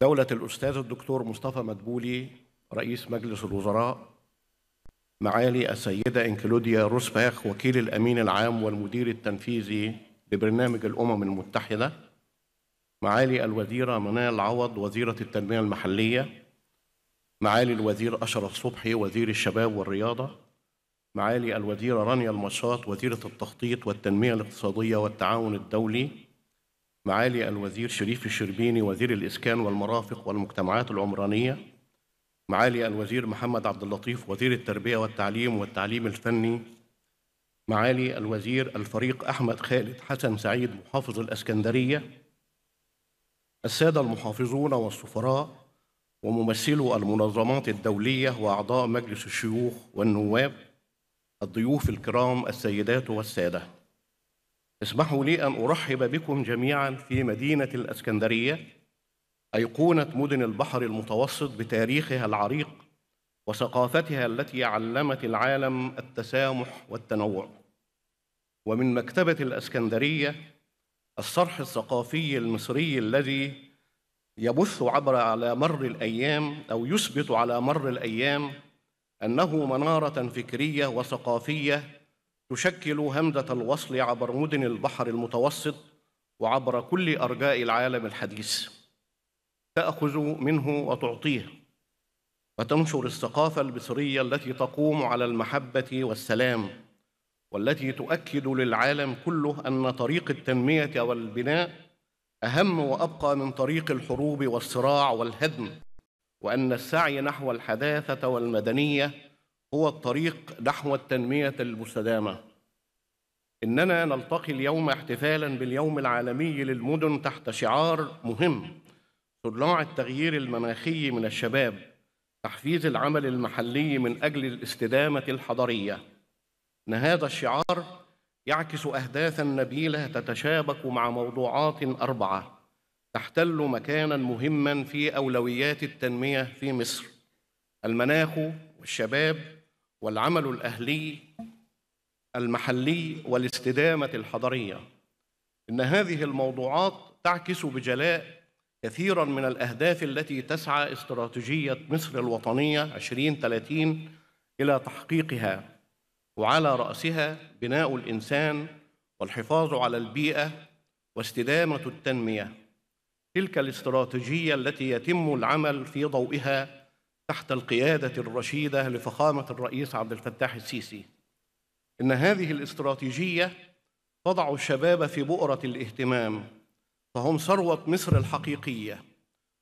دولة الأستاذ الدكتور مصطفى مدبولي رئيس مجلس الوزراء معالي السيدة إنكلوديا روسباخ وكيل الأمين العام والمدير التنفيذي لبرنامج الأمم المتحدة معالي الوزيرة منال العوض وزيرة التنمية المحلية معالي الوزير أشرف صبحي وزير الشباب والرياضة معالي الوزيرة رانيا المشاط وزيرة التخطيط والتنمية الاقتصادية والتعاون الدولي معالي الوزير شريف الشربيني وزير الإسكان والمرافق والمجتمعات العمرانية معالي الوزير محمد عبد اللطيف وزير التربية والتعليم والتعليم الفني معالي الوزير الفريق أحمد خالد حسن سعيد محافظ الأسكندرية السادة المحافظون والسفراء وممثلو المنظمات الدولية وأعضاء مجلس الشيوخ والنواب الضيوف الكرام السيدات والسادة اسمحوا لي أن أرحب بكم جميعا في مدينة الأسكندرية أيقونة مدن البحر المتوسط بتاريخها العريق وثقافتها التي علمت العالم التسامح والتنوع ومن مكتبة الأسكندرية الصرح الثقافي المصري الذي يبث عبر على مر الأيام أو يثبت على مر الأيام أنه منارة فكرية وثقافية تشكل همزة الوصل عبر مدن البحر المتوسط وعبر كل أرجاء العالم الحديث تأخذ منه وتعطيه وتنشر الثقافة المصرية التي تقوم على المحبة والسلام والتي تؤكد للعالم كله أن طريق التنمية والبناء أهم وأبقى من طريق الحروب والصراع والهدم وأن السعي نحو الحداثة والمدنية هو الطريق نحو التنمية المستدامة إننا نلتقي اليوم احتفالاً باليوم العالمي للمدن تحت شعار مهم صناع التغيير المناخي من الشباب تحفيز العمل المحلي من أجل الاستدامة الحضرية إن هذا الشعار يعكس أهدافاً نبيلة تتشابك مع موضوعات أربعة تحتل مكاناً مهماً في أولويات التنمية في مصر المناخ والشباب والعمل الأهلي المحلي والاستدامة الحضرية إن هذه الموضوعات تعكس بجلاء كثيرا من الأهداف التي تسعى استراتيجية مصر الوطنية 2030 إلى تحقيقها وعلى رأسها بناء الإنسان والحفاظ على البيئة واستدامة التنمية تلك الاستراتيجية التي يتم العمل في ضوئها تحت القيادة الرشيدة لفخامة الرئيس عبد الفتاح السيسي إن هذه الاستراتيجية تضع الشباب في بؤرة الاهتمام فهم ثروة مصر الحقيقية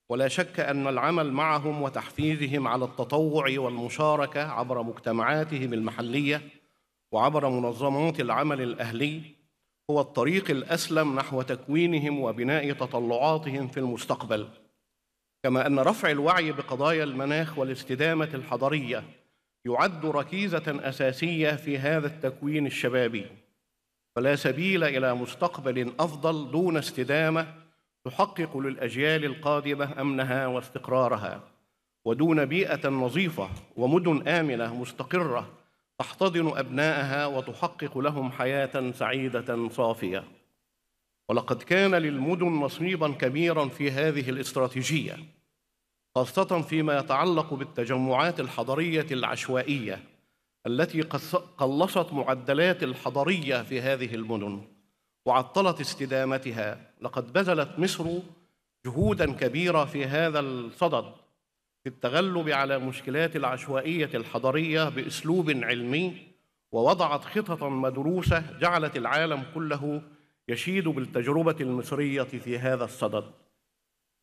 ولا شك أن العمل معهم وتحفيزهم على التطوع والمشاركة عبر مجتمعاتهم المحلية وعبر منظمات العمل الأهلي هو الطريق الأسلم نحو تكوينهم وبناء تطلعاتهم في المستقبل كما أن رفع الوعي بقضايا المناخ والاستدامة الحضرية يعد ركيزة أساسية في هذا التكوين الشبابي فلا سبيل إلى مستقبل أفضل دون استدامة تحقق للأجيال القادمة أمنها واستقرارها ودون بيئة نظيفة ومدن آمنة مستقرة تحتضن أبنائها وتحقق لهم حياة سعيدة صافية ولقد كان للمدن نصيبا كبيرا في هذه الاستراتيجيه خاصه فيما يتعلق بالتجمعات الحضريه العشوائيه التي قلصت معدلات الحضريه في هذه المدن وعطلت استدامتها لقد بذلت مصر جهودا كبيره في هذا الصدد في التغلب على مشكلات العشوائيه الحضريه باسلوب علمي ووضعت خططا مدروسه جعلت العالم كله يشيد بالتجربة المصرية في هذا الصدد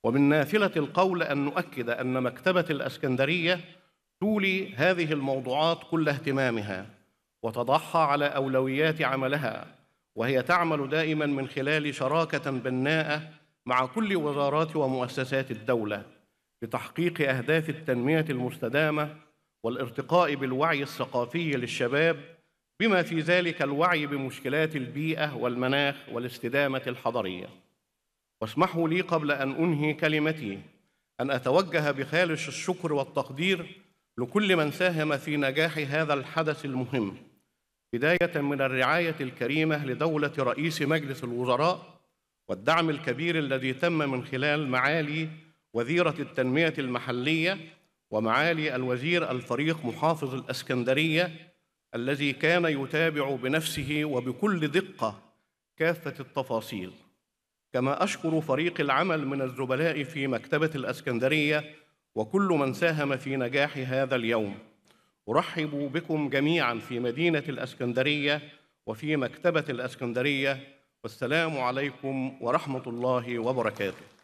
ومن نافلة القول أن نؤكد أن مكتبة الأسكندرية تولي هذه الموضوعات كل اهتمامها وتضحى على أولويات عملها وهي تعمل دائما من خلال شراكة بناءة مع كل وزارات ومؤسسات الدولة لتحقيق أهداف التنمية المستدامة والارتقاء بالوعي الثقافي للشباب بما في ذلك الوعي بمشكلات البيئه والمناخ والاستدامه الحضريه واسمحوا لي قبل ان انهي كلمتي ان اتوجه بخالص الشكر والتقدير لكل من ساهم في نجاح هذا الحدث المهم بدايه من الرعايه الكريمه لدوله رئيس مجلس الوزراء والدعم الكبير الذي تم من خلال معالي وزيره التنميه المحليه ومعالي الوزير الفريق محافظ الاسكندريه الذي كان يتابع بنفسه وبكل دقه كافه التفاصيل كما اشكر فريق العمل من الزبلاء في مكتبه الاسكندريه وكل من ساهم في نجاح هذا اليوم ارحب بكم جميعا في مدينه الاسكندريه وفي مكتبه الاسكندريه والسلام عليكم ورحمه الله وبركاته